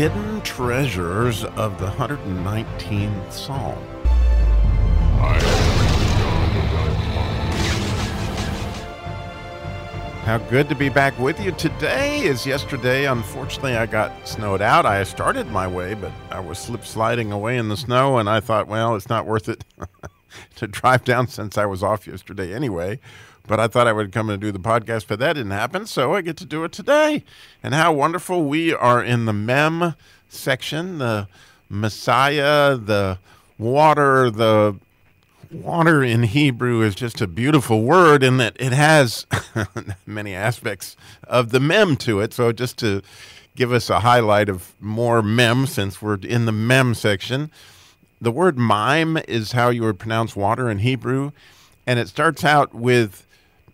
hidden treasures of the 119th Psalm. How good to be back with you. Today is yesterday. Unfortunately, I got snowed out. I started my way, but I was slip sliding away in the snow, and I thought, well, it's not worth it to drive down since I was off yesterday anyway. But I thought I would come and do the podcast, but that didn't happen. So I get to do it today. And how wonderful. We are in the Mem section, the Messiah, the water, the water in Hebrew is just a beautiful word in that it has many aspects of the mem to it. So, just to give us a highlight of more mem, since we're in the mem section, the word mime is how you would pronounce water in Hebrew. And it starts out with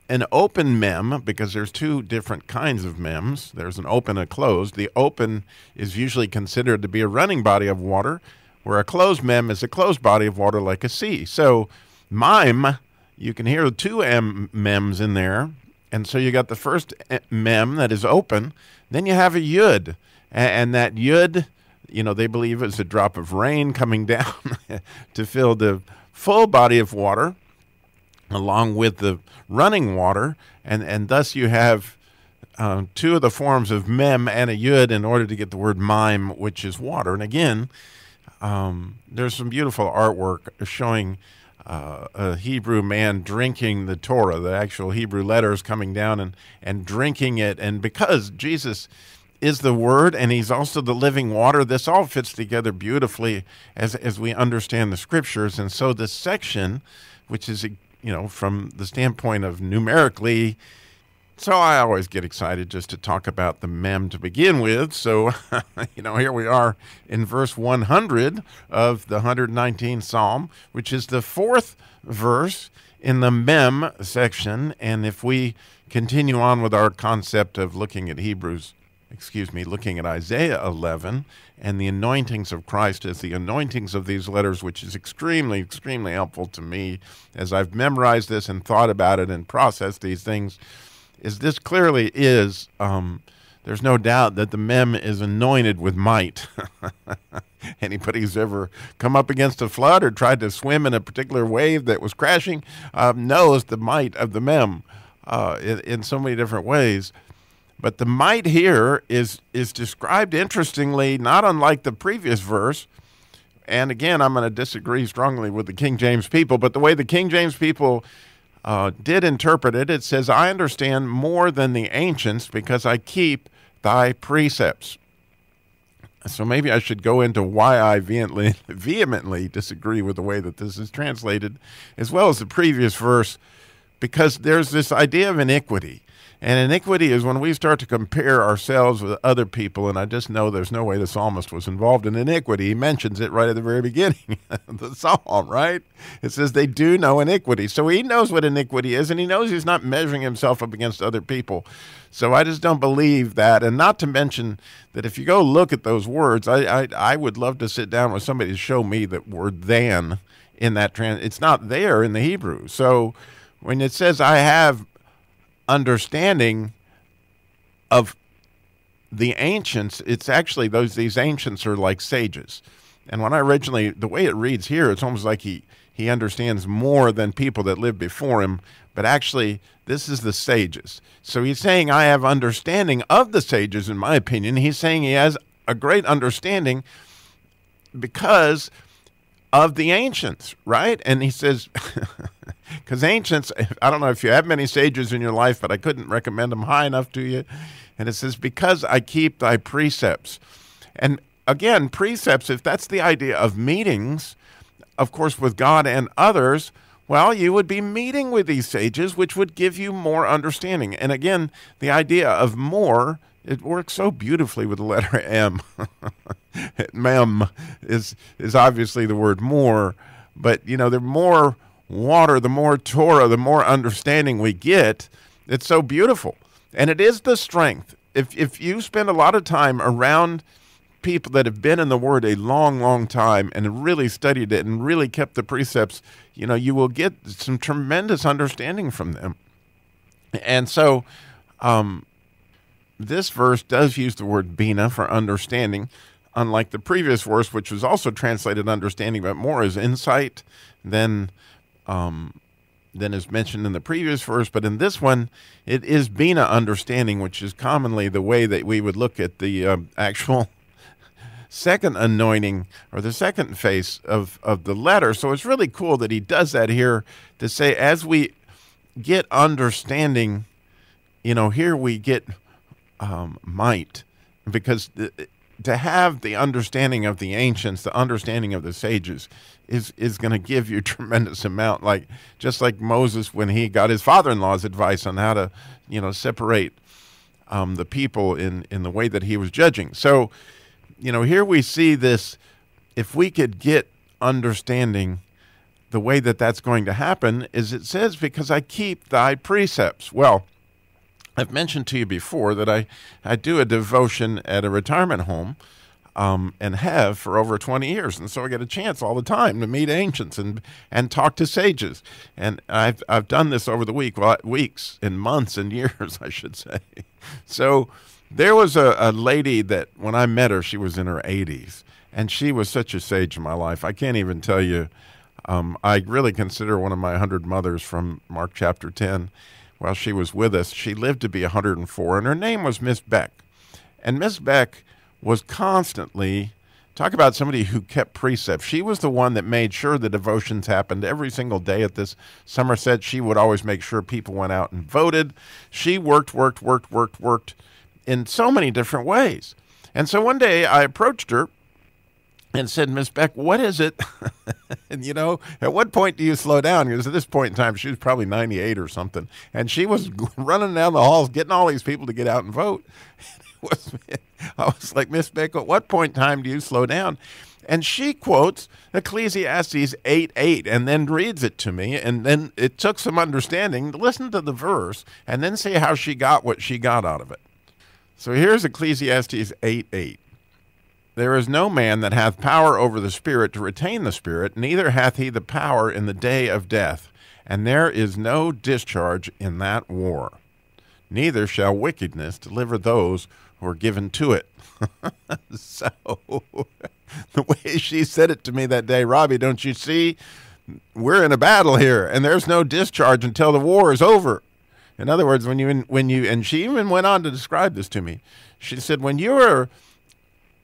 an open mem because there's two different kinds of mems there's an open and a closed the open is usually considered to be a running body of water where a closed mem is a closed body of water like a sea so mime you can hear two m mems in there and so you got the first eh, mem that is open then you have a yud and that yud you know they believe is a drop of rain coming down to fill the full body of water along with the running water, and, and thus you have uh, two of the forms of mem and a yud in order to get the word mime, which is water. And again, um, there's some beautiful artwork showing uh, a Hebrew man drinking the Torah, the actual Hebrew letters coming down and, and drinking it. And because Jesus is the Word and He's also the living water, this all fits together beautifully as, as we understand the scriptures. And so this section, which is you know, from the standpoint of numerically. So I always get excited just to talk about the mem to begin with. So, you know, here we are in verse 100 of the 119th Psalm, which is the fourth verse in the mem section. And if we continue on with our concept of looking at Hebrews, excuse me, looking at Isaiah 11, and the anointings of Christ as the anointings of these letters, which is extremely, extremely helpful to me as I've memorized this and thought about it and processed these things. Is this clearly is, um, there's no doubt that the Mem is anointed with might. Anybody who's ever come up against a flood or tried to swim in a particular wave that was crashing uh, knows the might of the Mem uh, in, in so many different ways. But the might here is is described interestingly, not unlike the previous verse. And again, I'm going to disagree strongly with the King James people, but the way the King James people uh, did interpret it, it says, "I understand more than the ancients because I keep thy precepts." So maybe I should go into why I vehemently, vehemently disagree with the way that this is translated, as well as the previous verse because there's this idea of iniquity. And iniquity is when we start to compare ourselves with other people. And I just know there's no way the psalmist was involved in iniquity. He mentions it right at the very beginning of the psalm, right? It says they do know iniquity. So he knows what iniquity is, and he knows he's not measuring himself up against other people. So I just don't believe that. And not to mention that if you go look at those words, I, I, I would love to sit down with somebody to show me that word than in that trans. It's not there in the Hebrew. So when it says I have understanding of the ancients, it's actually those these ancients are like sages. And when I originally the way it reads here, it's almost like he he understands more than people that lived before him, but actually this is the sages. So he's saying I have understanding of the sages in my opinion. He's saying he has a great understanding because of the ancients, right? And he says Because ancients, I don't know if you have many sages in your life, but I couldn't recommend them high enough to you. And it says, Because I keep thy precepts. And again, precepts, if that's the idea of meetings, of course, with God and others, well, you would be meeting with these sages, which would give you more understanding. And again, the idea of more, it works so beautifully with the letter M. Mem is, is obviously the word more, but you know, they are more water, the more Torah, the more understanding we get. It's so beautiful. And it is the strength. If, if you spend a lot of time around people that have been in the Word a long, long time and really studied it and really kept the precepts, you know, you will get some tremendous understanding from them. And so, um, this verse does use the word bina for understanding, unlike the previous verse, which was also translated understanding, but more as insight than um, than is mentioned in the previous verse, but in this one, it is Bina understanding, which is commonly the way that we would look at the uh, actual second anointing or the second face of, of the letter. So it's really cool that he does that here to say, as we get understanding, you know, here we get um, might because to have the understanding of the ancients, the understanding of the sages, is is going to give you a tremendous amount. Like just like Moses when he got his father-in-law's advice on how to, you know, separate um, the people in in the way that he was judging. So, you know, here we see this. If we could get understanding, the way that that's going to happen is it says because I keep thy precepts. Well I've mentioned to you before that I, I do a devotion at a retirement home um, and have for over 20 years. And so I get a chance all the time to meet ancients and, and talk to sages. And I've, I've done this over the week, weeks and months and years, I should say. So there was a, a lady that when I met her, she was in her 80s. And she was such a sage in my life. I can't even tell you. Um, I really consider one of my 100 mothers from Mark chapter 10 while she was with us. She lived to be 104, and her name was Miss Beck. And Miss Beck was constantly talk about somebody who kept precepts. She was the one that made sure the devotions happened every single day at this Somerset. She would always make sure people went out and voted. She worked, worked, worked, worked, worked in so many different ways. And so one day I approached her and said, Miss Beck, what is it? and you know, at what point do you slow down? Because at this point in time, she was probably 98 or something. And she was running down the halls, getting all these people to get out and vote. I was like, Miss Beck, at what point in time do you slow down? And she quotes Ecclesiastes 8 8 and then reads it to me. And then it took some understanding to listen to the verse and then see how she got what she got out of it. So here's Ecclesiastes 8 8. There is no man that hath power over the Spirit to retain the Spirit, neither hath he the power in the day of death. And there is no discharge in that war. Neither shall wickedness deliver those who are given to it. so, the way she said it to me that day, Robbie, don't you see? We're in a battle here, and there's no discharge until the war is over. In other words, when you when you and she even went on to describe this to me, she said when you are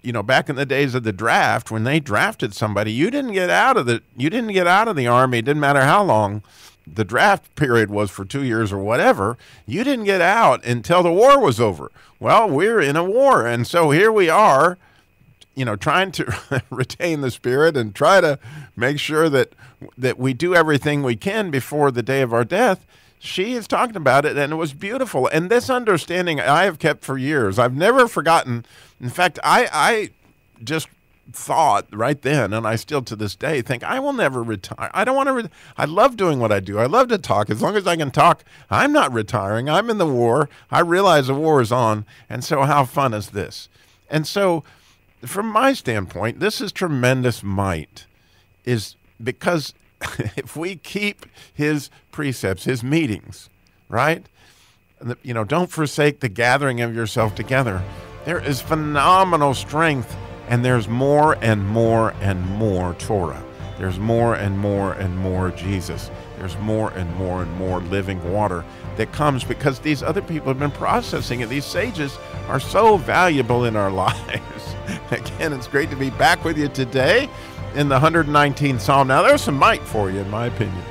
you know, back in the days of the draft, when they drafted somebody, you didn't get out of the you didn't get out of the army. It didn't matter how long the draft period was for two years or whatever. You didn't get out until the war was over. Well, we're in a war, and so here we are you know, trying to retain the spirit and try to make sure that that we do everything we can before the day of our death. She is talking about it, and it was beautiful. And this understanding I have kept for years. I've never forgotten. In fact, I I just thought right then, and I still to this day think I will never retire. I don't want to. Re- I love doing what I do. I love to talk. As long as I can talk, I'm not retiring. I'm in the war. I realize the war is on, and so how fun is this? And so from my standpoint, this is tremendous might, is because if we keep his precepts, his meetings, right? You know, don't forsake the gathering of yourself together. There is phenomenal strength, and there's more and more and more Torah. There's more and more and more Jesus. There's more and more and more living water that comes because these other people have been processing it. These sages are so valuable in our lives. Again, it's great to be back with you today in the 119th Psalm. Now, there's some might for you, in my opinion.